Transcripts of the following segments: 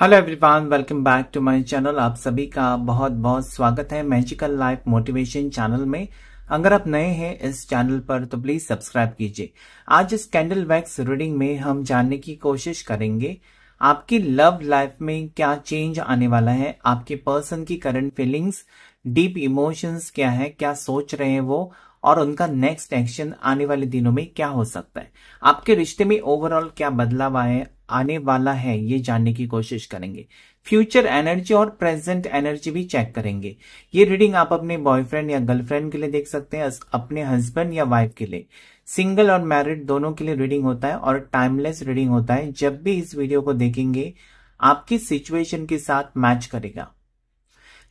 Hello everyone welcome back to my channel आप सभी का बहुत बहुत स्वागत है मैजिकल लाइफ मोटिवेशन चैनल में अगर आप नए हैं इस चैनल पर तो प्लीज सब्सक्राइब कीजिए आज इस कैंडल वैक्स रीडिंग में हम जानने की कोशिश करेंगे आपकी लव लाइफ में क्या चेंज आने वाला है आपके पर्सन की करंट फीलिंग्स डीप इमोशंस क्या है क्या सोच रहे हैं वो और उनका नेक्स्ट एक्शन आने वाले दिनों में क्या हो सकता है आपके रिश्ते में ओवरऑल क्या बदलाव आए आने वाला है ये जानने की कोशिश करेंगे फ्यूचर एनर्जी और प्रेजेंट एनर्जी भी चेक करेंगे ये रीडिंग आप अपने बॉयफ्रेंड या गर्लफ्रेंड के लिए देख सकते हैं अपने हस्बैंड या वाइफ के लिए सिंगल और मैरिड दोनों के लिए रीडिंग होता है और टाइमलेस रीडिंग होता है जब भी इस वीडियो को देखेंगे आपकी सिचुएशन के साथ मैच करेगा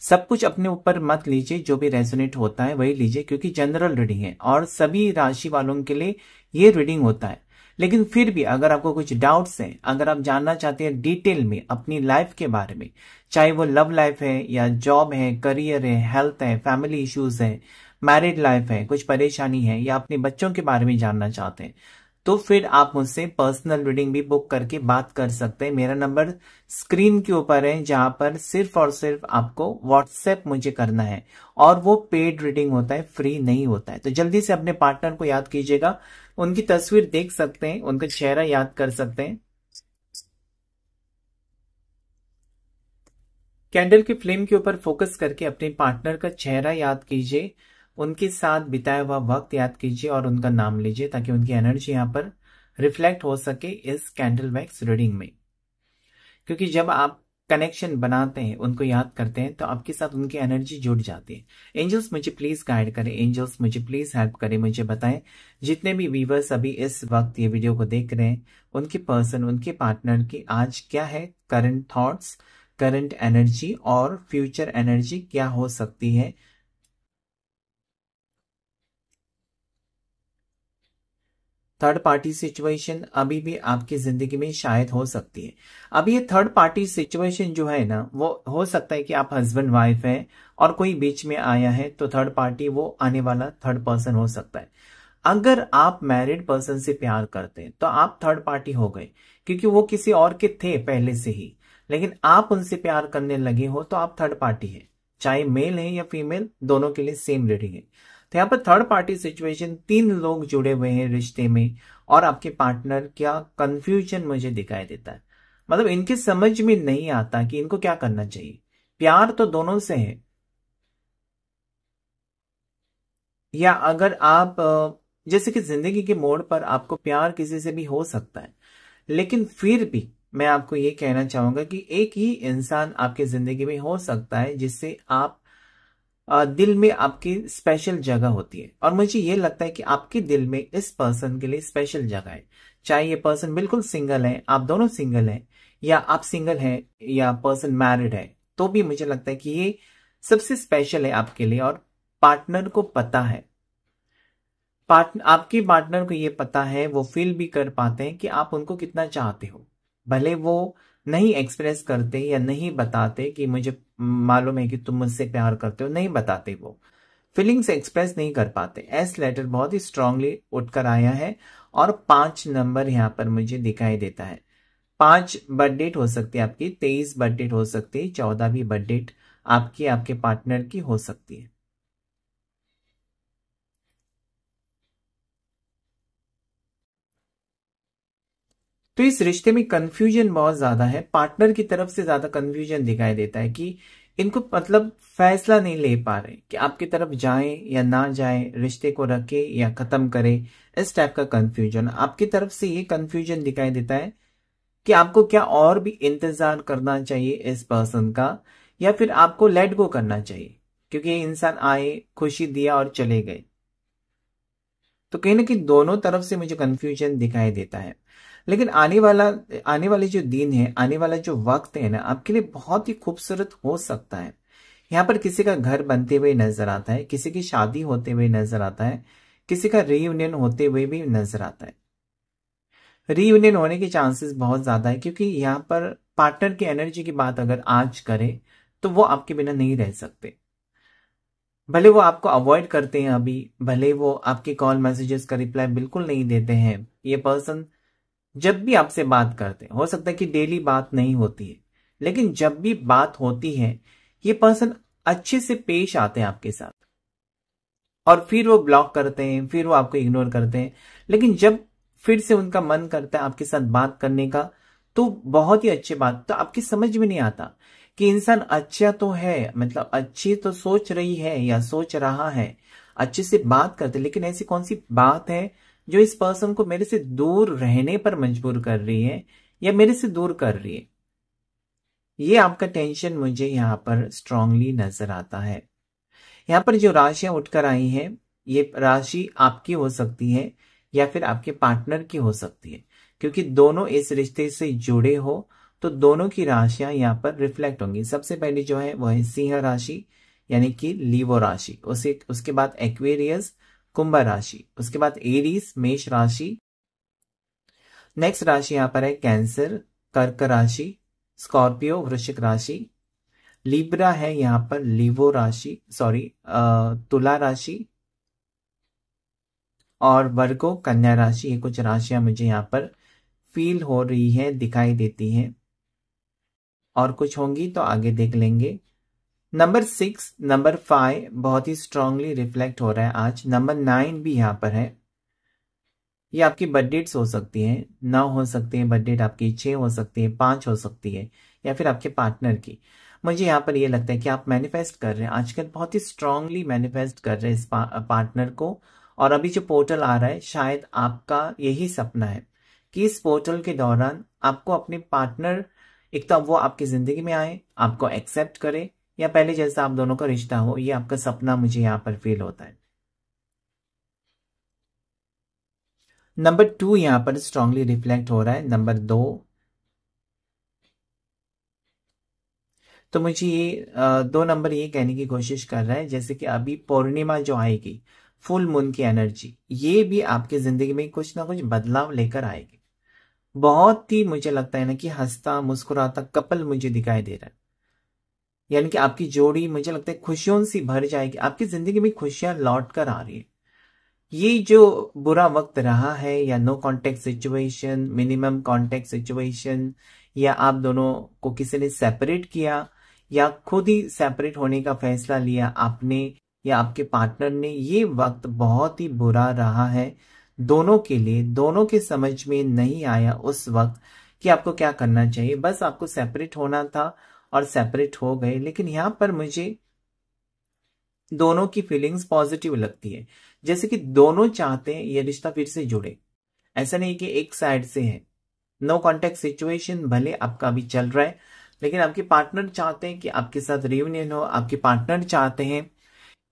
सब कुछ अपने ऊपर मत लीजिए जो भी रेजोनेट होता है वही लीजिए क्योंकि जनरल रीडिंग है और सभी राशि वालों के लिए ये रीडिंग होता है लेकिन फिर भी अगर आपको कुछ डाउट्स हैं अगर आप जानना चाहते हैं डिटेल में अपनी लाइफ के बारे में चाहे वो लव लाइफ है या जॉब है करियर है हेल्थ है फैमिली इश्यूज है मैरिड लाइफ है कुछ परेशानी है या अपने बच्चों के बारे में जानना चाहते हैं तो फिर आप मुझसे पर्सनल रीडिंग भी बुक करके बात कर सकते हैं मेरा नंबर स्क्रीन के ऊपर है जहां पर सिर्फ और सिर्फ आपको व्हाट्सएप मुझे करना है और वो पेड रीडिंग होता है फ्री नहीं होता है तो जल्दी से अपने पार्टनर को याद कीजिएगा उनकी तस्वीर देख सकते हैं उनका चेहरा याद कर सकते हैं कैंडल की फ्लेम के ऊपर फोकस करके अपने पार्टनर का चेहरा याद कीजिए उनके साथ बिताया हुआ वक्त याद कीजिए और उनका नाम लीजिए ताकि उनकी एनर्जी यहाँ पर रिफ्लेक्ट हो सके इस कैंडल वैक्स रीडिंग में क्योंकि जब आप कनेक्शन बनाते हैं उनको याद करते हैं तो आपके साथ उनकी एनर्जी जुड़ जाती है एंजल्स मुझे प्लीज गाइड करें एंजल्स मुझे प्लीज हेल्प करें मुझे बताएं जितने भी व्यूवर्स अभी इस वक्त ये वीडियो को देख रहे हैं उनके पर्सन उनके पार्टनर की आज क्या है करंट थॉट्स करंट एनर्जी और फ्यूचर एनर्जी क्या हो सकती है थर्ड पार्टी सिचुएशन अभी भी आपकी जिंदगी में शायद हो सकती है अब ये थर्ड पार्टी सिचुएशन जो है ना वो हो सकता है कि आप हस्बैंड वाइफ हैं और कोई बीच में आया है तो थर्ड पार्टी वो आने वाला थर्ड पर्सन हो सकता है अगर आप मैरिड पर्सन से प्यार करते हैं तो आप थर्ड पार्टी हो गए क्योंकि वो किसी और के थे पहले से ही लेकिन आप उनसे प्यार करने लगे हो तो आप थर्ड पार्टी है चाहे मेल है या फीमेल दोनों के लिए सेम रेडिंग है तो यहाँ पर थर्ड पार्टी सिचुएशन तीन लोग जुड़े हुए हैं रिश्ते में और आपके पार्टनर क्या कंफ्यूजन मुझे दिखाई देता है मतलब इनके समझ में नहीं आता कि इनको क्या करना चाहिए प्यार तो दोनों से है या अगर आप जैसे कि जिंदगी के मोड़ पर आपको प्यार किसी से भी हो सकता है लेकिन फिर भी मैं आपको ये कहना चाहूंगा कि एक ही इंसान आपके जिंदगी में हो सकता है जिससे आप दिल में आपकी स्पेशल जगह होती है और मुझे ये लगता है कि आपके दिल में इस पर्सन के लिए स्पेशल जगह है चाहे ये पर्सन बिल्कुल सिंगल है आप दोनों सिंगल हैं या आप सिंगल हैं या पर्सन मैरिड है तो भी मुझे लगता है कि ये सबसे स्पेशल है आपके लिए और पार्टनर को पता है पार्ट आपके पार्टनर को ये पता है वो फील भी कर पाते हैं कि आप उनको कितना चाहते हो भले वो नहीं एक्सप्रेस करते या नहीं बताते कि मुझे मालूम है कि तुम मुझसे प्यार करते हो नहीं बताते वो फीलिंग्स एक्सप्रेस नहीं कर पाते एस लेटर बहुत ही स्ट्रांगली उठकर आया है और पांच नंबर यहाँ पर मुझे दिखाई देता है पांच बर्थ डेट हो सकती है आपकी तेईस बर्थ डेट हो सकती है चौदह भी बर्थ डेट आपकी आपके पार्टनर की हो सकती है तो इस रिश्ते में कंफ्यूजन बहुत ज्यादा है पार्टनर की तरफ से ज्यादा कंफ्यूजन दिखाई देता है कि इनको मतलब फैसला नहीं ले पा रहे कि आपकी तरफ जाए या ना जाए रिश्ते को रखे या खत्म करे इस टाइप का कंफ्यूजन आपकी तरफ से ये कंफ्यूजन दिखाई देता है कि आपको क्या और भी इंतजार करना चाहिए इस पर्सन का या फिर आपको लेट गो करना चाहिए क्योंकि ये इंसान आए खुशी दिया और चले गए तो कहीं ना कहीं दोनों तरफ से मुझे कंफ्यूजन दिखाई देता है लेकिन आने वाला आने वाले जो दिन है आने वाला जो वक्त है ना आपके लिए बहुत ही खूबसूरत हो सकता है यहाँ पर किसी का घर बनते हुए नजर आता है किसी की शादी होते हुए नजर आता है किसी का रीयूनियन होते हुए भी नजर आता है रीयूनियन होने के चांसेस बहुत ज्यादा है क्योंकि यहाँ पर पार्टनर की एनर्जी की बात अगर आज करें तो वो आपके बिना नहीं रह सकते भले वो आपको अवॉइड करते हैं अभी भले वो आपके कॉल मैसेजेस का रिप्लाई बिल्कुल नहीं देते हैं ये पर्सन जब भी आपसे बात करते हैं हो सकता है कि डेली बात नहीं होती है लेकिन जब भी बात होती है ये पर्सन अच्छे से पेश आते हैं आपके साथ और फिर वो ब्लॉक करते हैं फिर वो आपको इग्नोर करते हैं लेकिन जब फिर से उनका मन करता है आपके साथ बात करने का तो बहुत ही अच्छी बात तो आपकी समझ में नहीं आता कि इंसान अच्छा तो है मतलब अच्छी तो सोच रही है या सोच रहा है अच्छे से बात करते लेकिन ऐसी कौन सी बात है जो इस पर्सन को मेरे से दूर रहने पर मजबूर कर रही है या मेरे से दूर कर रही है ये आपका टेंशन मुझे यहाँ पर स्ट्रांगली नजर आता है यहाँ पर जो राशियां उठकर आई हैं ये राशि आपकी हो सकती है या फिर आपके पार्टनर की हो सकती है क्योंकि दोनों इस रिश्ते से जुड़े हो तो दोनों की राशियां यहाँ पर रिफ्लेक्ट होंगी सबसे पहले जो है वह है सिंह राशि यानी कि लीवो राशि उसे उसके बाद एक्वेरियस कुंभ राशि उसके बाद एरीज मेष राशि नेक्स्ट राशि यहां पर है कैंसर कर्क राशि स्कॉर्पियो वृश्चिक राशि लिब्रा है यहां पर लिवो राशि सॉरी तुला राशि और वर्गो कन्या राशि ये कुछ राशियां मुझे यहां पर फील हो रही है दिखाई देती हैं और कुछ होंगी तो आगे देख लेंगे नंबर सिक्स नंबर फाइव बहुत ही स्ट्रांगली रिफ्लेक्ट हो रहा है आज नंबर नाइन भी यहाँ पर है ये आपकी बर्थ डेट्स हो सकती है नौ हो सकती है बर्थ डेट आपकी छः हो सकती है पाँच हो सकती है या फिर आपके पार्टनर की मुझे यहाँ पर ये लगता है कि आप मैनिफेस्ट कर रहे हैं आजकल बहुत ही स्ट्रांगली मैनिफेस्ट कर रहे हैं इस पा, पार्टनर को और अभी जो पोर्टल आ रहा है शायद आपका यही सपना है कि इस पोर्टल के दौरान आपको अपने पार्टनर एक तो वो आपकी ज़िंदगी में आए आपको एक्सेप्ट करे या पहले जैसा आप दोनों का रिश्ता हो ये आपका सपना मुझे यहाँ पर फील होता है नंबर टू यहाँ पर स्ट्रांगली रिफ्लेक्ट हो रहा है नंबर दो तो मुझे ये दो नंबर ये कहने की कोशिश कर रहा है जैसे कि अभी पूर्णिमा जो आएगी फुल मून की एनर्जी ये भी आपकी जिंदगी में कुछ ना कुछ बदलाव लेकर आएगी बहुत ही मुझे लगता है ना कि हंसता मुस्कुराता कपल मुझे दिखाई दे रहा है यानी कि आपकी जोड़ी मुझे लगता है खुशियों से भर जाएगी आपकी जिंदगी में खुशियां लौट कर आ रही है ये जो बुरा वक्त रहा है या no contact situation minimum contact situation या आप दोनों को किसी ने सेपरेट किया या खुद ही सेपरेट होने का फैसला लिया आपने या आपके पार्टनर ने ये वक्त बहुत ही बुरा रहा है दोनों के लिए दोनों के समझ में नहीं आया उस वक्त कि आपको क्या करना चाहिए बस आपको सेपरेट होना था और सेपरेट हो गए लेकिन यहां पर मुझे दोनों की फीलिंग्स पॉजिटिव लगती है जैसे कि दोनों चाहते हैं ये रिश्ता फिर से जुड़े ऐसा नहीं कि एक साइड से है नो कॉन्टेक्ट सिचुएशन भले आपका अभी चल रहा है लेकिन आपके पार्टनर चाहते हैं कि आपके साथ रियूनियन हो आपके पार्टनर चाहते हैं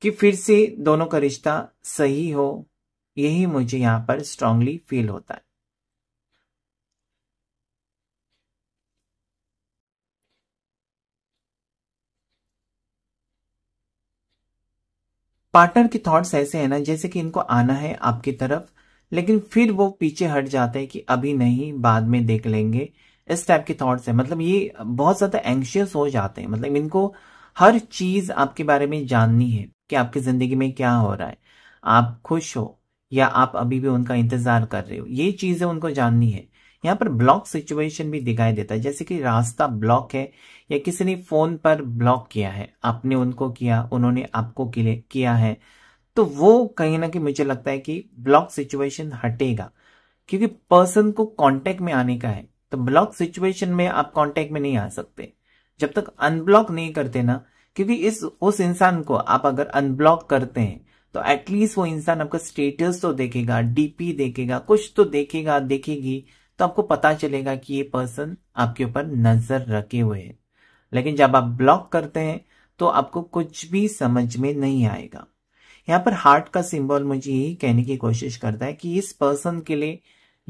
कि फिर से दोनों का रिश्ता सही हो यही मुझे यहाँ पर स्ट्रांगली फील होता है पार्टनर की थॉट्स ऐसे है ना जैसे कि इनको आना है आपकी तरफ लेकिन फिर वो पीछे हट जाते हैं कि अभी नहीं बाद में देख लेंगे इस टाइप के थॉट्स है मतलब ये बहुत ज्यादा एंशियस हो जाते हैं मतलब इनको हर चीज आपके बारे में जाननी है कि आपकी जिंदगी में क्या हो रहा है आप खुश हो या आप अभी भी उनका इंतजार कर रहे हो ये चीजें उनको जाननी है यहाँ पर ब्लॉक सिचुएशन भी दिखाई देता है जैसे कि रास्ता ब्लॉक है या किसी ने फोन पर ब्लॉक किया है आपने उनको किया उन्होंने आपको किया है तो वो कहीं ना कहीं मुझे लगता है कि ब्लॉक सिचुएशन हटेगा क्योंकि पर्सन को कांटेक्ट में आने का है तो ब्लॉक सिचुएशन में आप कांटेक्ट में नहीं आ सकते जब तक अनब्लॉक नहीं करते ना क्योंकि इस उस इंसान को आप अगर अनब्लॉक करते हैं तो एटलीस्ट वो इंसान आपका स्टेटस तो देखेगा डीपी देखेगा कुछ तो देखेगा देखेगी तो आपको पता चलेगा कि ये पर्सन आपके ऊपर नजर रखे हुए है लेकिन जब आप ब्लॉक करते हैं तो आपको कुछ भी समझ में नहीं आएगा यहाँ पर हार्ट का सिंबल मुझे यही कहने की कोशिश करता है कि इस पर्सन के लिए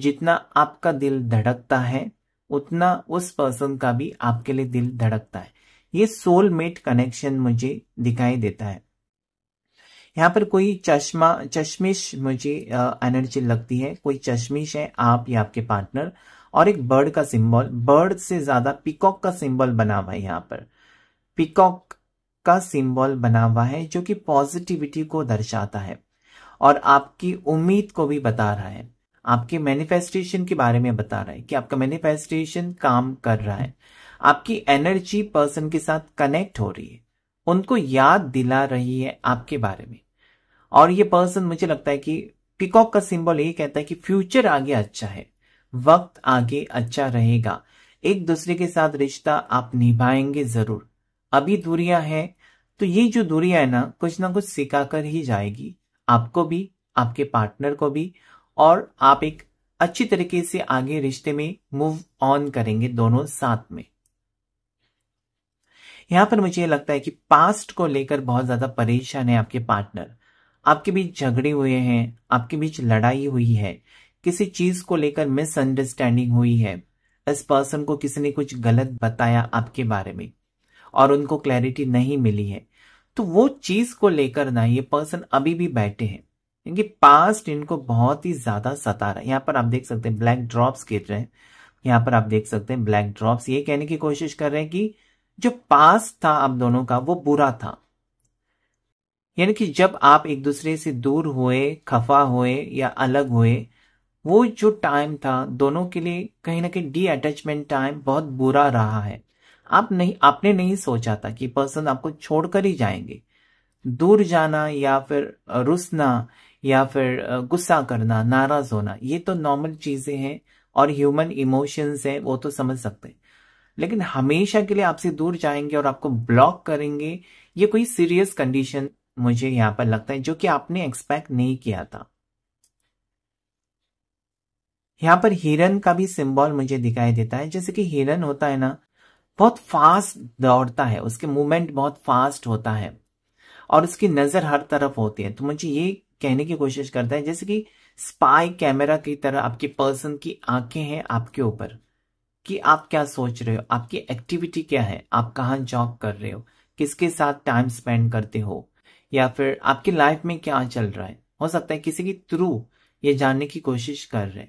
जितना आपका दिल धड़कता है उतना उस पर्सन का भी आपके लिए दिल धड़कता है ये सोलमेट कनेक्शन मुझे दिखाई देता है यहाँ पर कोई चश्मा चश्मिश मुझे एनर्जी लगती है कोई चश्मिश है आप या आपके पार्टनर और एक बर्ड का सिंबल बर्ड से ज्यादा पिकॉक का सिंबल बना हुआ है यहाँ पर पिकॉक का सिंबल बना हुआ है जो कि पॉजिटिविटी को दर्शाता है और आपकी उम्मीद को भी बता रहा है आपके मैनिफेस्टेशन के बारे में बता रहा है कि आपका मैनिफेस्टेशन काम कर रहा है आपकी एनर्जी पर्सन के साथ कनेक्ट हो रही है उनको याद दिला रही है आपके बारे में और ये पर्सन मुझे लगता है कि पिकॉक का सिंबल यही कहता है कि फ्यूचर आगे अच्छा है वक्त आगे अच्छा रहेगा एक दूसरे के साथ रिश्ता आप निभाएंगे जरूर अभी दूरियां हैं तो ये जो दूरियां है ना कुछ ना कुछ सिखा कर ही जाएगी आपको भी आपके पार्टनर को भी और आप एक अच्छी तरीके से आगे रिश्ते में मूव ऑन करेंगे दोनों साथ में यहां पर मुझे लगता है कि पास्ट को लेकर बहुत ज्यादा परेशान है आपके पार्टनर आपके बीच झगड़े हुए हैं आपके बीच लड़ाई हुई है किसी चीज को लेकर मिसअंडरस्टैंडिंग हुई है इस पर्सन को किसी ने कुछ गलत बताया आपके बारे में और उनको क्लैरिटी नहीं मिली है तो वो चीज को लेकर ना ये पर्सन अभी भी बैठे हैं क्योंकि पास्ट इनको बहुत ही ज्यादा सता रहा है यहाँ पर आप देख सकते हैं ब्लैक ड्रॉप्स गिर रहे हैं यहाँ पर आप देख सकते हैं ब्लैक ड्रॉप्स ये कहने की कोशिश कर रहे हैं कि जो पास्ट था आप दोनों का वो बुरा था यानी कि जब आप एक दूसरे से दूर हुए खफा हुए या अलग हुए वो जो टाइम था दोनों के लिए कहीं ना कहीं डी अटैचमेंट टाइम बहुत बुरा रहा है आप नहीं आपने नहीं सोचा था कि पर्सन आपको छोड़कर ही जाएंगे दूर जाना या फिर रुसना या फिर गुस्सा करना नाराज होना ये तो नॉर्मल चीजें हैं और ह्यूमन इमोशंस हैं वो तो समझ सकते हैं लेकिन हमेशा के लिए आपसे दूर जाएंगे और आपको ब्लॉक करेंगे ये कोई सीरियस कंडीशन मुझे यहां पर लगता है जो कि आपने एक्सपेक्ट नहीं किया था यहां पर हिरन का भी सिंबल मुझे दिखाई देता है जैसे कि हिरन होता है ना बहुत फास्ट दौड़ता है उसके मूवमेंट बहुत फास्ट होता है और उसकी नजर हर तरफ होती है तो मुझे ये कहने की कोशिश करता है जैसे कि स्पाई कैमरा की तरह आपकी पर्सन की आंखें हैं आपके ऊपर कि आप क्या सोच रहे हो आपकी एक्टिविटी क्या है आप कहाँ जॉब कर रहे हो किसके साथ टाइम स्पेंड करते हो या फिर आपकी लाइफ में क्या चल रहा है हो सकता है किसी के थ्रू ये जानने की कोशिश कर रहे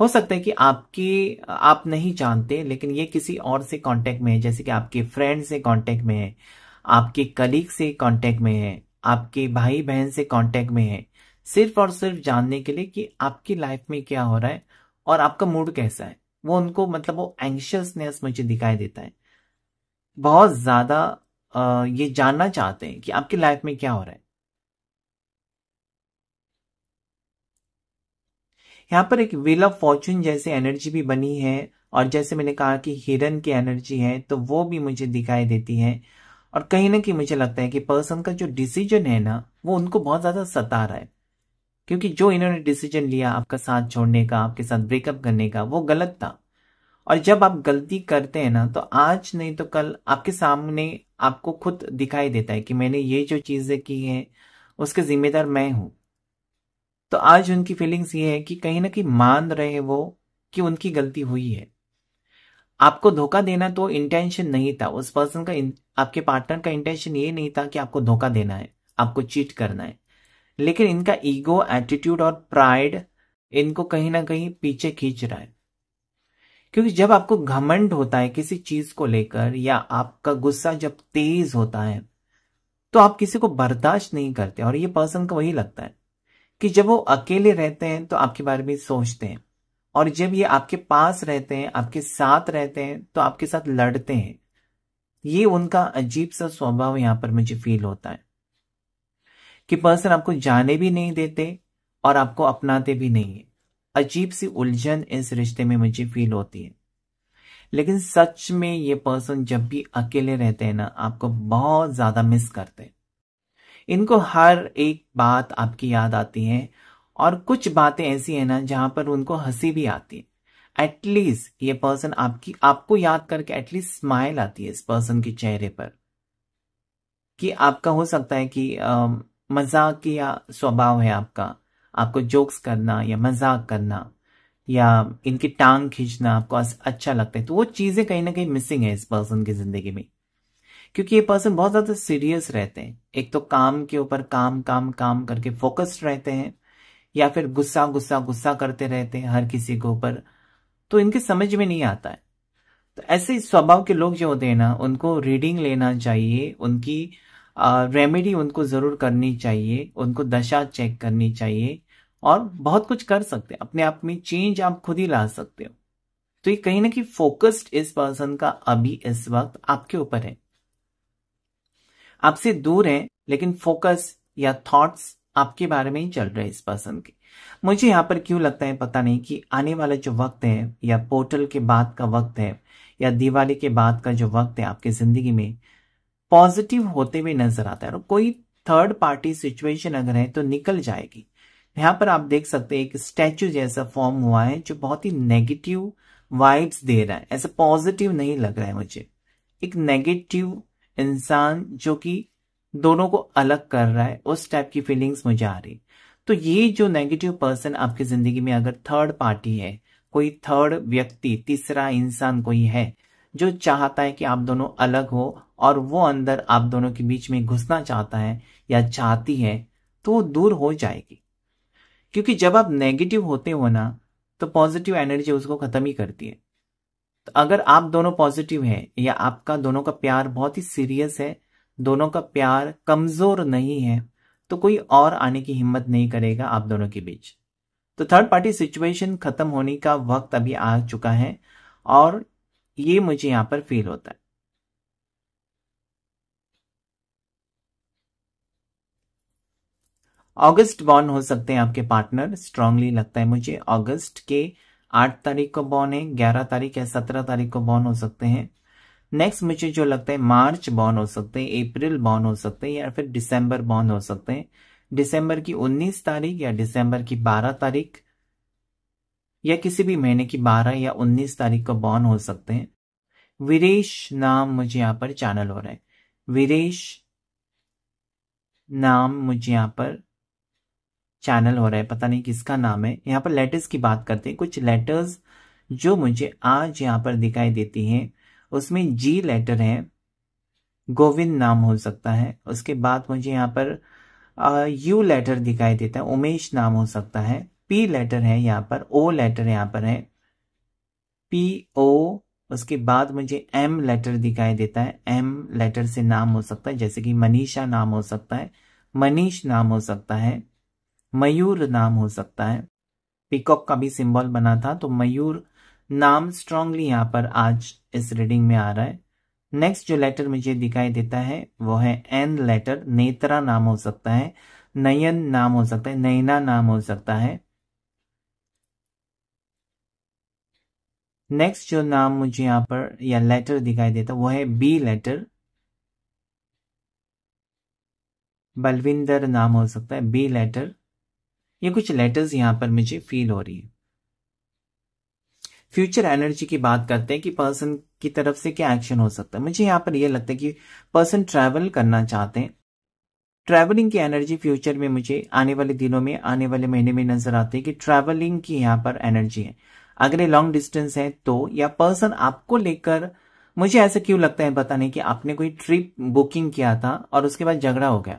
हो सकता है कि आपकी आप नहीं जानते लेकिन ये किसी और से कांटेक्ट में है जैसे कि आपके फ्रेंड से कांटेक्ट में है आपके कलीग से कांटेक्ट में है आपके भाई बहन से कांटेक्ट में है सिर्फ और सिर्फ जानने के लिए कि आपकी लाइफ में क्या हो रहा है और आपका मूड कैसा है वो उनको मतलब वो एंशियसनेस मुझे दिखाई देता है बहुत ज्यादा ये जानना चाहते हैं कि आपकी लाइफ में क्या हो रहा है यहां पर एक व्हील ऑफ फॉर्चून जैसे एनर्जी भी बनी है और जैसे मैंने कहा कि हिरन की एनर्जी है तो वो भी मुझे दिखाई देती है और कहीं ना कहीं मुझे लगता है कि पर्सन का जो डिसीजन है ना वो उनको बहुत ज्यादा सता रहा है क्योंकि जो इन्होंने डिसीजन लिया आपका साथ छोड़ने का आपके साथ ब्रेकअप करने का वो गलत था और जब आप गलती करते हैं ना तो आज नहीं तो कल आपके सामने आपको खुद दिखाई देता है कि मैंने ये जो चीजें की है उसके जिम्मेदार मैं हूं तो आज उनकी फीलिंग्स ये है कि कहीं ना कहीं मान रहे वो कि उनकी गलती हुई है आपको धोखा देना तो इंटेंशन नहीं था उस पर्सन का आपके पार्टनर का इंटेंशन ये नहीं था कि आपको धोखा देना है आपको चीट करना है लेकिन इनका ईगो एटीट्यूड और प्राइड इनको कहीं ना कहीं पीछे खींच रहा है क्योंकि जब आपको घमंड होता है किसी चीज को लेकर या आपका गुस्सा जब तेज होता है तो आप किसी को बर्दाश्त नहीं करते और ये पर्सन को वही लगता है कि जब वो अकेले रहते हैं तो आपके बारे में सोचते हैं और जब ये आपके पास रहते हैं आपके साथ रहते हैं तो आपके साथ लड़ते हैं ये उनका अजीब सा स्वभाव यहां पर मुझे फील होता है कि पर्सन आपको जाने भी नहीं देते और आपको अपनाते भी नहीं है अजीब सी उलझन इस रिश्ते में मुझे फील होती है लेकिन सच में ये पर्सन जब भी अकेले रहते हैं ना आपको बहुत ज्यादा मिस करते हैं इनको हर एक बात आपकी याद आती है और कुछ बातें ऐसी है ना जहां पर उनको हंसी भी आती है एटलीस्ट ये पर्सन आपकी आपको याद करके एटलीस्ट स्माइल आती है इस पर्सन के चेहरे पर कि आपका हो सकता है कि मजाक या स्वभाव है आपका आपको जोक्स करना या मजाक करना या इनकी टांग खींचना आपको अच्छा लगता है तो वो चीजें कहीं ना कहीं मिसिंग है इस पर्सन की जिंदगी में क्योंकि ये पर्सन बहुत ज्यादा सीरियस रहते हैं एक तो काम के ऊपर काम काम काम करके फोकस्ड रहते हैं या फिर गुस्सा गुस्सा गुस्सा करते रहते हैं हर किसी के ऊपर तो इनके समझ में नहीं आता है तो ऐसे स्वभाव के लोग जो होते हैं ना उनको रीडिंग लेना चाहिए उनकी रेमेडी उनको ज़रूर करनी चाहिए उनको दशा चेक करनी चाहिए और बहुत कुछ कर सकते हैं अपने आप में चेंज आप खुद ही ला सकते हो तो ये कहीं ना कहीं फोकस्ड इस पर्सन का अभी इस वक्त आपके ऊपर है आपसे दूर है लेकिन फोकस या थॉट्स आपके बारे में ही चल रहे इस पर्सन के मुझे यहां पर क्यों लगता है पता नहीं कि आने वाला जो वक्त है या पोर्टल के बाद का वक्त है या दिवाली के बाद का जो वक्त है आपकी जिंदगी में पॉजिटिव होते हुए नजर आता है और कोई थर्ड पार्टी सिचुएशन अगर है तो निकल जाएगी यहां पर आप देख सकते हैं एक स्टैचू जैसा फॉर्म हुआ है जो बहुत ही नेगेटिव वाइब्स दे रहा है ऐसा पॉजिटिव नहीं लग रहा है मुझे एक नेगेटिव इंसान जो कि दोनों को अलग कर रहा है उस टाइप की फीलिंग्स मुझे आ रही तो ये जो नेगेटिव पर्सन आपकी जिंदगी में अगर थर्ड पार्टी है कोई थर्ड व्यक्ति तीसरा इंसान कोई है जो चाहता है कि आप दोनों अलग हो और वो अंदर आप दोनों के बीच में घुसना चाहता है या चाहती है तो वो दूर हो जाएगी क्योंकि जब आप नेगेटिव होते हो ना तो पॉजिटिव एनर्जी उसको खत्म ही करती है तो अगर आप दोनों पॉजिटिव हैं या आपका दोनों का प्यार बहुत ही सीरियस है दोनों का प्यार कमजोर नहीं है तो कोई और आने की हिम्मत नहीं करेगा आप दोनों के बीच तो थर्ड पार्टी सिचुएशन खत्म होने का वक्त अभी आ चुका है और ये मुझे यहां पर फील होता है अगस्त बॉर्न हो सकते हैं आपके पार्टनर स्ट्रांगली लगता है मुझे अगस्त के आठ तारीख को बॉर्न है ग्यारह तारीख या सत्रह तारीख को बॉर्न हो सकते हैं नेक्स्ट मुझे जो लगता है मार्च बॉर्न हो सकते हैं अप्रैल बॉर्न हो सकते हैं या फिर दिसंबर बॉर्न हो सकते हैं दिसंबर की 19 तारीख या दिसंबर की 12 तारीख या किसी भी महीने की 12 या 19 तारीख को बॉर्न हो सकते हैं वीरेश नाम मुझे यहाँ पर चैनल हो रहा है वीरेश नाम मुझे यहाँ पर चैनल हो रहा है पता नहीं किसका नाम है यहाँ पर लेटर्स की बात करते हैं कुछ लेटर्स जो मुझे आज यहाँ पर दिखाई देती हैं उसमें जी लेटर है गोविंद नाम हो सकता है उसके बाद मुझे यहाँ पर यू लेटर दिखाई देता है उमेश नाम हो सकता है पी लेटर है यहाँ पर ओ लेटर यहाँ पर है पी ओ उसके बाद मुझे एम लेटर दिखाई देता है एम लेटर से नाम हो सकता है जैसे कि मनीषा नाम हो सकता है मनीष नाम हो सकता है मयूर नाम हो सकता है पिकॉक का भी सिंबल बना था तो मयूर नाम स्ट्रांगली यहाँ पर आज इस रीडिंग में आ रहा है नेक्स्ट जो लेटर मुझे दिखाई देता है वो है एन लेटर नेत्रा नाम हो सकता है नयन नाम हो सकता है नैना नाम हो सकता है नेक्स्ट जो नाम मुझे यहाँ पर या लेटर दिखाई देता वो है बी लेटर बलविंदर नाम हो सकता है बी लेटर ये कुछ लेटर्स यहाँ पर मुझे फील हो रही है फ्यूचर एनर्जी की बात करते हैं कि पर्सन की तरफ से क्या एक्शन हो सकता है मुझे यहाँ पर यह लगता है कि पर्सन ट्रैवल करना चाहते हैं ट्रैवलिंग की एनर्जी फ्यूचर में मुझे आने वाले दिनों में आने वाले महीने में नजर आती है कि ट्रैवलिंग की यहाँ पर एनर्जी है अगर ये लॉन्ग डिस्टेंस है तो या पर्सन आपको लेकर मुझे ऐसा क्यों लगता है पता नहीं कि आपने कोई ट्रिप बुकिंग किया था और उसके बाद झगड़ा हो गया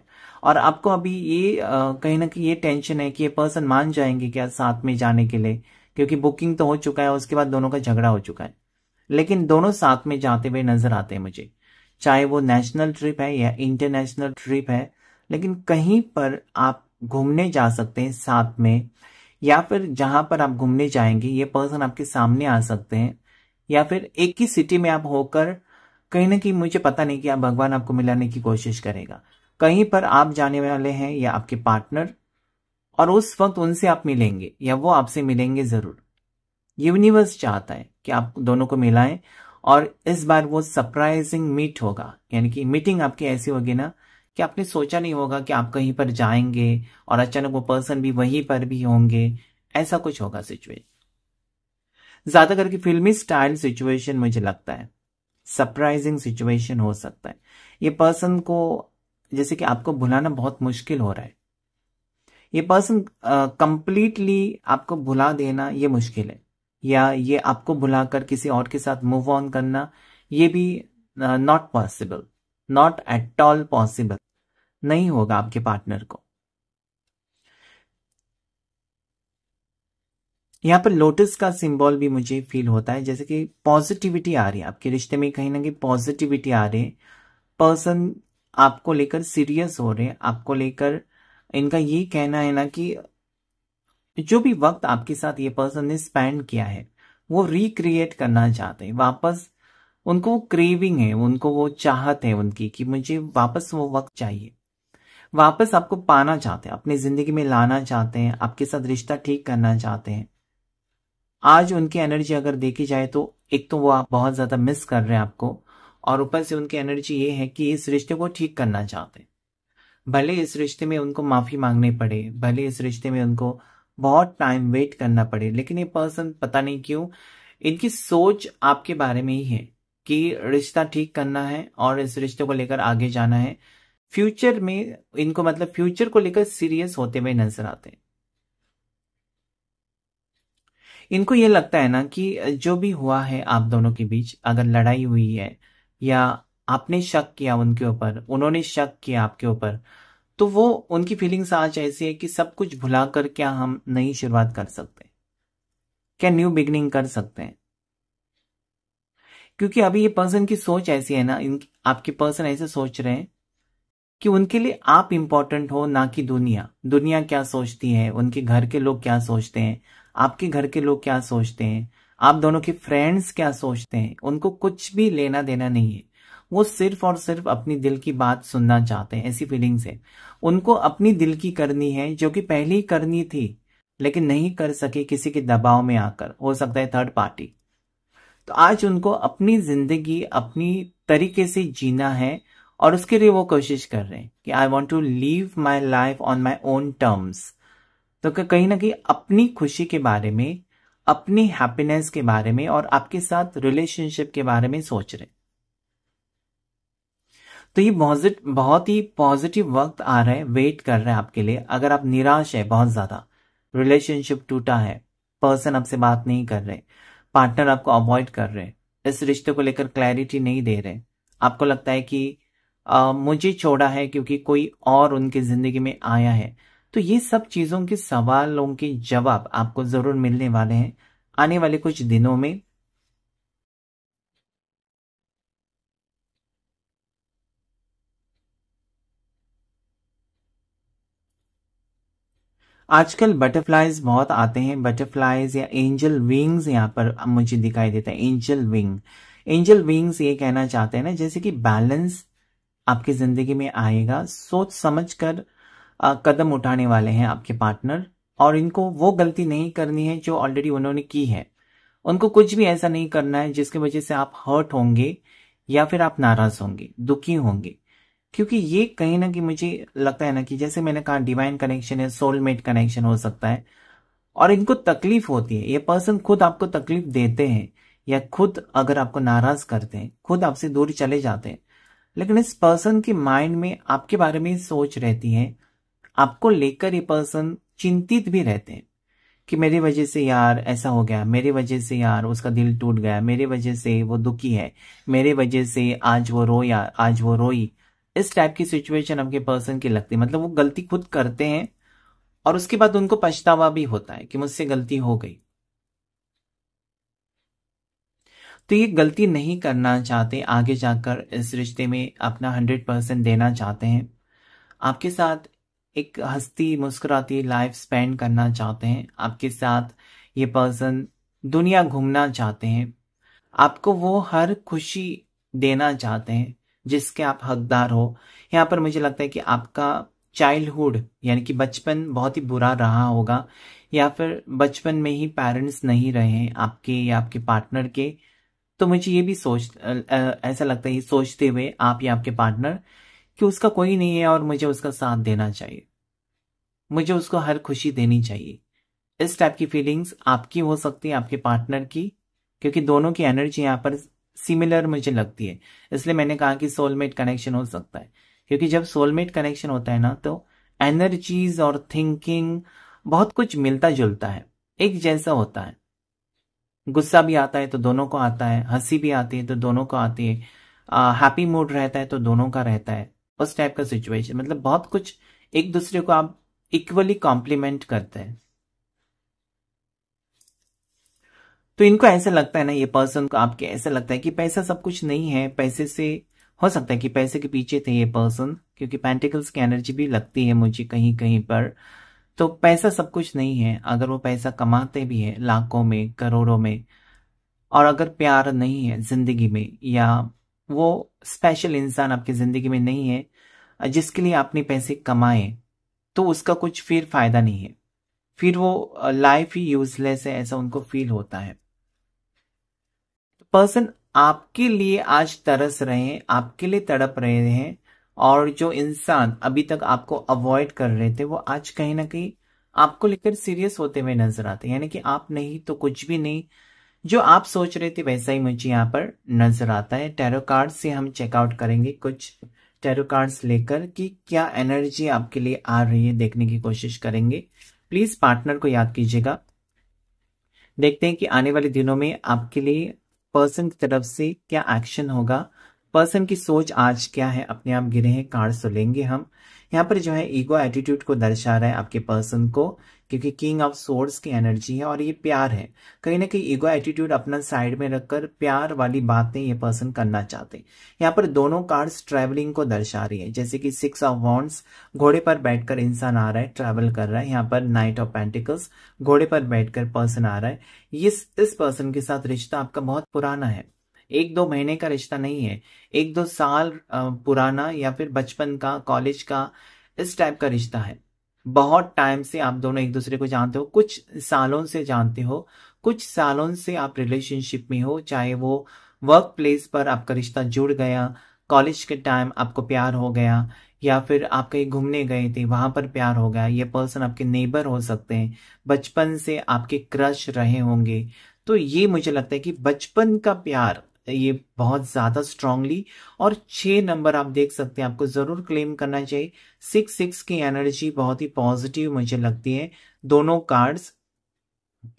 और आपको अभी ये कहीं ना कहीं ये टेंशन है कि ये पर्सन मान जाएंगे क्या साथ में जाने के लिए क्योंकि बुकिंग तो हो चुका है उसके बाद दोनों का झगड़ा हो चुका है लेकिन दोनों साथ में जाते हुए नजर आते हैं मुझे चाहे वो नेशनल ट्रिप है या इंटरनेशनल ट्रिप है लेकिन कहीं पर आप घूमने जा सकते हैं साथ में या फिर जहां पर आप घूमने जाएंगे ये पर्सन आपके सामने आ सकते हैं या फिर एक ही सिटी में आप होकर कहीं ना कहीं मुझे पता नहीं कि आप भगवान आपको मिलाने की कोशिश करेगा कहीं पर आप जाने वाले हैं या आपके पार्टनर और उस वक्त उनसे आप मिलेंगे या वो आपसे मिलेंगे जरूर यूनिवर्स चाहता है कि आप दोनों को मिलाएं और इस बार वो सरप्राइजिंग मीट होगा यानी कि मीटिंग आपकी ऐसी होगी ना कि आपने सोचा नहीं होगा कि आप कहीं पर जाएंगे और अचानक वो पर्सन भी वहीं पर भी होंगे ऐसा कुछ होगा सिचुएशन ज्यादा करके फिल्मी स्टाइल सिचुएशन मुझे लगता है सरप्राइजिंग सिचुएशन हो सकता है ये पर्सन को जैसे कि आपको भुलाना बहुत मुश्किल हो रहा है ये पर्सन कंप्लीटली आपको भुला देना ये मुश्किल है या ये आपको भुलाकर किसी और के साथ मूव ऑन करना ये भी not possible not at all possible नहीं होगा आपके पार्टनर को यहाँ पर लोटस का सिंबल भी मुझे फील होता है जैसे कि पॉजिटिविटी आ रही है आपके रिश्ते में कहीं ना कहीं पॉजिटिविटी आ रही है पर्सन आपको लेकर सीरियस हो रहे हैं आपको लेकर इनका ये कहना है ना कि जो भी वक्त आपके साथ ये पर्सन ने स्पेंड किया है वो रिक्रिएट करना चाहते हैं वापस उनको क्रेविंग है उनको वो चाहत है उनकी कि मुझे वापस वो वक्त चाहिए वापस आपको पाना चाहते हैं अपनी जिंदगी में लाना चाहते हैं आपके साथ रिश्ता ठीक करना चाहते हैं आज उनकी एनर्जी अगर देखी जाए तो एक तो वो आप बहुत ज्यादा मिस कर रहे हैं आपको और ऊपर से उनकी एनर्जी ये है कि इस रिश्ते को ठीक करना चाहते हैं भले इस रिश्ते में उनको माफी मांगनी पड़े भले इस रिश्ते में उनको बहुत टाइम वेट करना पड़े लेकिन ये पर्सन पता नहीं क्यों इनकी सोच आपके बारे में ही है कि रिश्ता ठीक करना है और इस रिश्ते को लेकर आगे जाना है फ्यूचर में इनको मतलब फ्यूचर को लेकर सीरियस होते हुए नजर आते हैं इनको यह लगता है ना कि जो भी हुआ है आप दोनों के बीच अगर लड़ाई हुई है या आपने शक किया उनके ऊपर उन्होंने शक किया आपके ऊपर तो वो उनकी फीलिंग्स आज ऐसी है कि सब कुछ भुला कर क्या हम नई शुरुआत कर सकते क्या न्यू बिगनिंग कर सकते हैं क्योंकि अभी ये पर्सन की सोच ऐसी है ना इन आपके पर्सन ऐसे सोच रहे हैं कि उनके लिए आप इम्पोर्टेंट हो ना कि दुनिया दुनिया क्या सोचती है उनके घर के लोग क्या सोचते हैं आपके घर के लोग क्या सोचते हैं आप दोनों के फ्रेंड्स क्या सोचते हैं उनको कुछ भी लेना देना नहीं है वो सिर्फ और सिर्फ अपनी दिल की बात सुनना चाहते हैं ऐसी फीलिंग्स है उनको अपनी दिल की करनी है जो कि पहले ही करनी थी लेकिन नहीं कर सके किसी के दबाव में आकर हो सकता है थर्ड पार्टी तो आज उनको अपनी जिंदगी अपनी तरीके से जीना है और उसके लिए वो कोशिश कर रहे हैं कि I want to leave my life on my own terms तो कहीं ना कहीं अपनी खुशी के बारे में अपनी हैप्पीनेस के बारे में और आपके साथ रिलेशनशिप के बारे में सोच रहे तो ये बहुत बहुत ही पॉजिटिव वक्त आ रहा है वेट कर रहे हैं आपके लिए अगर आप निराश है बहुत ज्यादा रिलेशनशिप टूटा है पर्सन आपसे बात नहीं कर रहे पार्टनर आपको अवॉइड कर रहे इस रिश्ते को लेकर क्लैरिटी नहीं दे रहे आपको लगता है कि आ, मुझे छोड़ा है क्योंकि कोई और उनकी ज़िंदगी में आया है तो ये सब चीज़ों के सवालों के जवाब आपको ज़रूर मिलने वाले हैं आने वाले कुछ दिनों में आजकल बटरफ्लाइज बहुत आते हैं बटरफ्लाइज या एंजल विंग्स यहाँ पर मुझे दिखाई देता है एंजल विंग एंजल विंग्स ये कहना चाहते हैं ना जैसे कि बैलेंस आपकी ज़िंदगी में आएगा सोच समझ कर कदम उठाने वाले हैं आपके पार्टनर और इनको वो गलती नहीं करनी है जो ऑलरेडी उन्होंने की है उनको कुछ भी ऐसा नहीं करना है जिसकी वजह से आप हर्ट होंगे या फिर आप नाराज होंगे दुखी होंगे क्योंकि ये कहीं ना कहीं मुझे लगता है ना कि जैसे मैंने कहा डिवाइन कनेक्शन है सोलमेट कनेक्शन हो सकता है और इनको तकलीफ होती है ये पर्सन खुद आपको तकलीफ देते हैं या खुद अगर आपको नाराज करते हैं खुद आपसे दूर चले जाते हैं लेकिन इस पर्सन के माइंड में आपके बारे में सोच रहती है आपको लेकर ये पर्सन चिंतित भी रहते हैं कि मेरी वजह से यार ऐसा हो गया मेरी वजह से यार उसका दिल टूट गया मेरी वजह से वो दुखी है मेरी वजह से आज वो रोया आज वो रोई इस टाइप की सिचुएशन आपके पर्सन की लगती है मतलब वो गलती खुद करते हैं और उसके बाद उनको पछतावा भी होता है कि मुझसे गलती हो गई तो ये गलती नहीं करना चाहते आगे जाकर इस रिश्ते में अपना हंड्रेड परसेंट देना चाहते हैं आपके साथ एक हस्ती मुस्कुराती लाइफ स्पेंड करना चाहते हैं आपके साथ ये पर्सन दुनिया घूमना चाहते हैं आपको वो हर खुशी देना चाहते हैं जिसके आप हकदार हो यहाँ पर मुझे लगता है कि आपका चाइल्डहुड यानी कि बचपन बहुत ही बुरा रहा होगा या फिर बचपन में ही पेरेंट्स नहीं रहे हैं आपके या आपके पार्टनर के तो मुझे ये भी सोच ऐसा लगता है सोचते हुए आप या आपके पार्टनर कि उसका कोई नहीं है और मुझे उसका साथ देना चाहिए मुझे उसको हर खुशी देनी चाहिए इस टाइप की फीलिंग्स आपकी हो सकती है आपके पार्टनर की क्योंकि दोनों की एनर्जी यहाँ पर सिमिलर मुझे लगती है इसलिए मैंने कहा कि सोलमेट कनेक्शन हो सकता है क्योंकि जब सोलमेट कनेक्शन होता है ना तो एनर्जीज और थिंकिंग बहुत कुछ मिलता जुलता है एक जैसा होता है गुस्सा भी आता है तो दोनों को आता है हंसी भी आती है तो दोनों को आती है हैप्पी मूड रहता है तो दोनों का रहता है उस टाइप का सिचुएशन मतलब बहुत कुछ एक दूसरे को आप इक्वली कॉम्प्लीमेंट करते हैं तो इनको ऐसा लगता है ना ये पर्सन को आपके ऐसा लगता है कि पैसा सब कुछ नहीं है पैसे से हो सकता है कि पैसे के पीछे थे ये पर्सन क्योंकि पेंटिकल्स की एनर्जी भी लगती है मुझे कहीं कहीं पर तो पैसा सब कुछ नहीं है अगर वो पैसा कमाते भी है लाखों में करोड़ों में और अगर प्यार नहीं है जिंदगी में या वो स्पेशल इंसान आपकी जिंदगी में नहीं है जिसके लिए आपने पैसे कमाए तो उसका कुछ फिर फायदा नहीं है फिर वो लाइफ ही यूजलेस है ऐसा उनको फील होता है पर्सन आपके लिए आज तरस रहे हैं आपके लिए तड़प रहे हैं और जो इंसान अभी तक आपको अवॉइड कर रहे थे वो आज कहीं ना कहीं आपको लेकर सीरियस होते हुए नजर आते यानी कि आप नहीं तो कुछ भी नहीं जो आप सोच रहे थे वैसा ही मुझे यहाँ पर नजर आता है टेरो कार्ड से हम चेकआउट करेंगे कुछ टेरो कार्ड्स लेकर कि क्या एनर्जी आपके लिए आ रही है देखने की कोशिश करेंगे प्लीज पार्टनर को याद कीजिएगा देखते हैं कि आने वाले दिनों में आपके लिए पर्सन की तरफ से क्या एक्शन होगा पर्सन की सोच आज क्या है अपने आप गिरे हैं कार्ड तो लेंगे हम यहाँ पर जो है ईगो एटीट्यूड को दर्शा रहा है आपके पर्सन को क्योंकि किंग ऑफ सोर्स की एनर्जी है और ये प्यार है कहीं ना कहीं ईगो एटीट्यूड अपना साइड में रखकर प्यार वाली बातें ये पर्सन करना चाहते हैं यहाँ पर दोनों कार्ड्स ट्रैवलिंग को दर्शा रही है जैसे कि सिक्स ऑफ वॉन्ट्स घोड़े पर बैठकर इंसान आ रहा है ट्रैवल कर रहा है यहाँ पर नाइट ऑफ पेंटिकल्स घोड़े पर बैठकर पर्सन आ रहा है इस इस पर्सन के साथ रिश्ता आपका बहुत पुराना है एक दो महीने का रिश्ता नहीं है एक दो साल पुराना या फिर बचपन का कॉलेज का इस टाइप का रिश्ता है बहुत टाइम से आप दोनों एक दूसरे को जानते हो कुछ सालों से जानते हो कुछ सालों से आप रिलेशनशिप में हो चाहे वो वर्क प्लेस पर आपका रिश्ता जुड़ गया कॉलेज के टाइम आपको प्यार हो गया या फिर आप कहीं घूमने गए थे वहां पर प्यार हो गया ये पर्सन आपके नेबर हो सकते हैं बचपन से आपके क्रश रहे होंगे तो ये मुझे लगता है कि बचपन का प्यार ये बहुत ज़्यादा स्ट्रांगली और छह नंबर आप देख सकते हैं आपको ज़रूर क्लेम करना चाहिए सिक्स सिक्स की एनर्जी बहुत ही पॉजिटिव मुझे लगती है दोनों कार्ड्स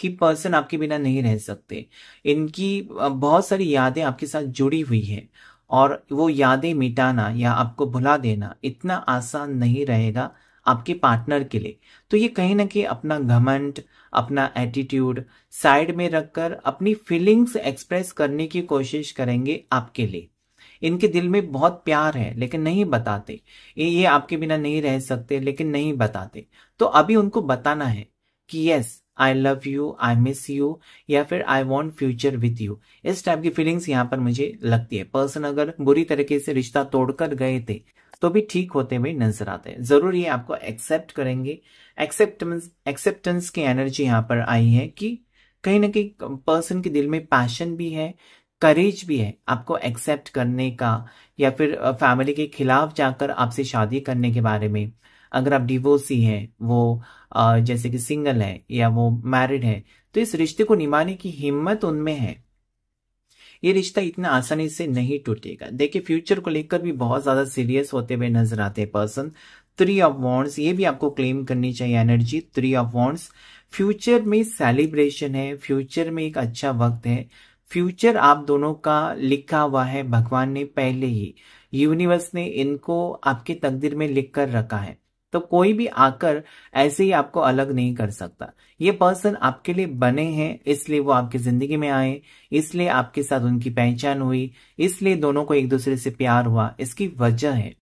की पर्सन आपके बिना नहीं रह सकते इनकी बहुत सारी यादें आपके साथ जुड़ी हुई है और वो यादें मिटाना या आपको भुला देना इतना आसान नहीं रहेगा आपके पार्टनर के लिए तो ये कहीं ना कहीं अपना घमंड अपना एटीट्यूड साइड में रखकर अपनी फीलिंग्स एक्सप्रेस करने की कोशिश करेंगे आपके लिए इनके दिल में बहुत प्यार है लेकिन नहीं बताते ये आपके बिना नहीं रह सकते लेकिन नहीं बताते तो अभी उनको बताना है कि yes I love you I miss you या फिर I want future with you इस टाइप की फीलिंग्स यहाँ पर मुझे लगती है पर्सन अगर बुरी तरीके से रिश्ता तोड़कर गए थे तो भी ठीक होते हुए नजर आते हैं जरूर ये आपको एक्सेप्ट करेंगे एक्सेप्टेंस एक्सेप्टेंस की एनर्जी यहाँ पर आई है कि कहीं ना कहीं पर्सन के दिल में पैशन भी है करेज भी है आपको एक्सेप्ट करने का या फिर फैमिली के खिलाफ जाकर आपसे शादी करने के बारे में अगर आप डिवोर्सी हैं वो जैसे कि सिंगल है या वो मैरिड है तो इस रिश्ते को निभाने की हिम्मत उनमें है ये रिश्ता इतना आसानी से नहीं टूटेगा देखिए फ्यूचर को लेकर भी बहुत ज्यादा सीरियस होते हुए नजर आते हैं पर्सन थ्री ऑफ वॉन्ड्स ये भी आपको क्लेम करनी चाहिए energy three of wands future में सेलिब्रेशन है फ्यूचर में एक अच्छा वक्त है फ्यूचर आप दोनों का लिखा हुआ है भगवान ने पहले ही यूनिवर्स ने इनको आपके तकदीर में लिख कर रखा है तो कोई भी आकर ऐसे ही आपको अलग नहीं कर सकता ये पर्सन आपके लिए बने हैं इसलिए वो आपकी जिंदगी में आए इसलिए आपके साथ उनकी पहचान हुई इसलिए दोनों को एक दूसरे से प्यार हुआ इसकी वजह है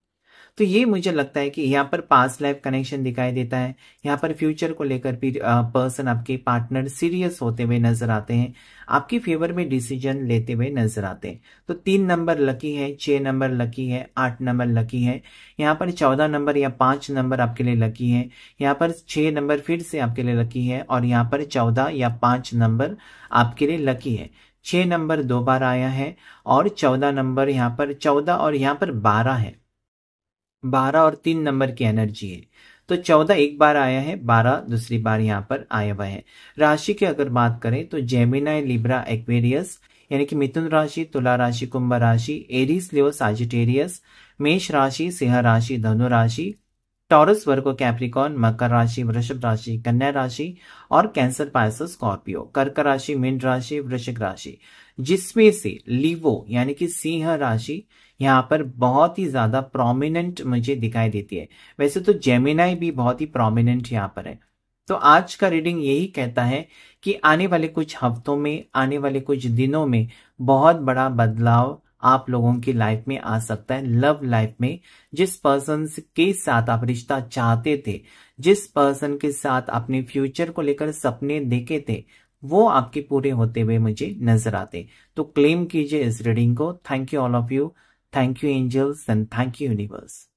तो ये मुझे लगता है कि यहाँ पर पास लाइफ कनेक्शन दिखाई देता है यहाँ पर फ्यूचर को लेकर भी पर्सन आपके पार्टनर सीरियस होते हुए नजर आते हैं आपके फेवर में डिसीजन लेते हुए नजर आते हैं तो तीन नंबर लकी है छह नंबर लकी है आठ नंबर लकी है यहाँ पर चौदह नंबर या पांच नंबर आपके लिए लकी है यहाँ पर छह नंबर फिर से आपके लिए लकी है और यहाँ पर चौदह या पांच नंबर आपके लिए लकी है छह नंबर दो बार आया है और चौदह नंबर यहाँ पर चौदह और यहाँ पर बारह है बारह और तीन नंबर की एनर्जी है तो चौदह एक बार आया है बारह दूसरी बार यहाँ पर आया हुआ है राशि की अगर बात करें तो जेमिनाय लिब्रा एक्वेरियस यानी कि मिथुन राशि तुला राशि कुंभ राशि एरिस लियो साजिटेरियस मेष राशि सिंह राशि धनु राशि टॉरस वर्गो कैप्रिकॉन मकर राशि वृषभ राशि कन्या राशि और कैंसर पायसो स्कॉर्पियो कर्क राशि मीन राशि वृषिक राशि जिसमें से लिवो यानी कि सिंह राशि यहाँ पर बहुत ही ज़्यादा प्रोमिनेंट मुझे दिखाई देती है वैसे तो जेमिनाई भी बहुत ही प्रोमिनेंट यहाँ पर है तो आज का रीडिंग यही कहता है कि आने वाले कुछ हफ्तों में आने वाले कुछ दिनों में बहुत बड़ा बदलाव आप लोगों की लाइफ में आ सकता है लव लाइफ में जिस पर्सन के साथ आप रिश्ता चाहते थे जिस पर्सन के साथ अपने फ्यूचर को लेकर सपने देखे थे वो आपके पूरे होते हुए मुझे नजर आते तो क्लेम कीजिए इस रीडिंग को thank you all of you Thank you, angels, and thank you, universe.